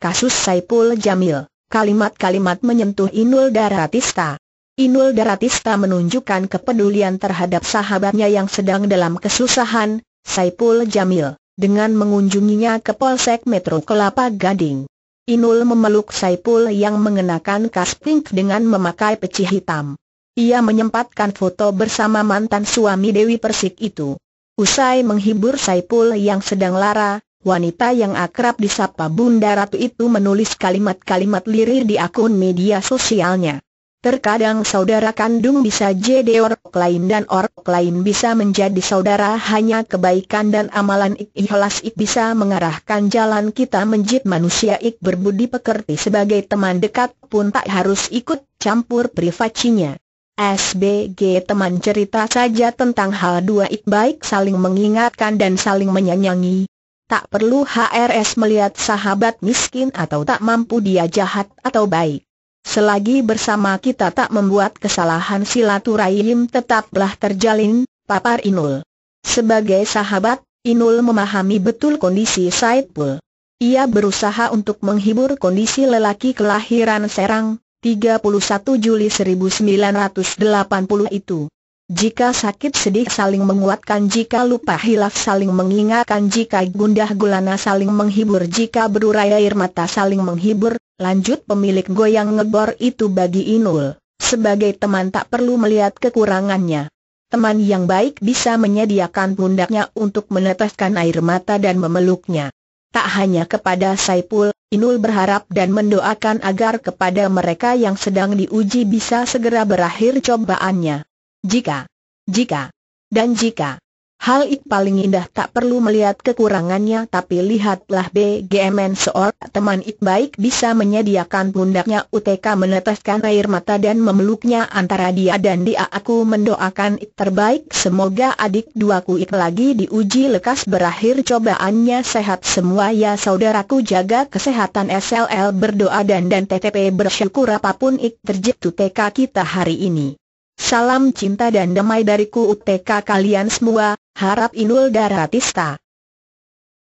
kasus Saipul Jamil, kalimat-kalimat menyentuh Inul Daratista. Inul Daratista menunjukkan kepedulian terhadap sahabatnya yang sedang dalam kesusahan, Saipul Jamil, dengan mengunjunginya ke Polsek Metro Kelapa Gading. Inul memeluk Saipul yang mengenakan kas pink dengan memakai peci hitam. Ia menyempatkan foto bersama mantan suami Dewi Persik itu. Usai menghibur Saipul yang sedang lara, wanita yang akrab disapa Bunda Ratu itu menulis kalimat-kalimat lirik di akun media sosialnya. Terkadang saudara kandung bisa jadi orang lain dan orang lain bisa menjadi saudara hanya kebaikan dan amalan ikhlas ik bisa mengarahkan jalan kita menjadi manusia ik berbudi pekerti sebagai teman dekat pun tak harus ikut campur privasinya. SBG teman cerita saja tentang hal dua ik baik saling mengingatkan dan saling menyanyangi, Tak perlu HRS melihat sahabat miskin atau tak mampu dia jahat atau baik. Selagi bersama kita tak membuat kesalahan silaturahim tetaplah terjalin, papar Inul. Sebagai sahabat, Inul memahami betul kondisi Saidpul. Ia berusaha untuk menghibur kondisi lelaki kelahiran Serang, 31 Juli 1980 itu. Jika sakit sedih saling menguatkan Jika lupa hilaf saling mengingatkan Jika gundah gulana saling menghibur Jika berurai air mata saling menghibur Lanjut pemilik goyang ngebor itu bagi Inul Sebagai teman tak perlu melihat kekurangannya Teman yang baik bisa menyediakan pundaknya untuk meneteskan air mata dan memeluknya Tak hanya kepada Saipul, Inul berharap dan mendoakan agar kepada mereka yang sedang diuji bisa segera berakhir cobaannya jika, jika, dan jika. Hal ik paling indah tak perlu melihat kekurangannya tapi lihatlah BGMN seorang teman ik baik bisa menyediakan pundaknya UTK meneteskan air mata dan memeluknya antara dia dan dia aku mendoakan ik terbaik semoga adik duaku ik lagi diuji lekas berakhir cobaannya sehat semua ya saudaraku jaga kesehatan SLL berdoa dan dan TTP bersyukur apapun ik terjitu TK kita hari ini. Salam cinta dan damai dariku UTK kalian semua, harap Inul Daratista.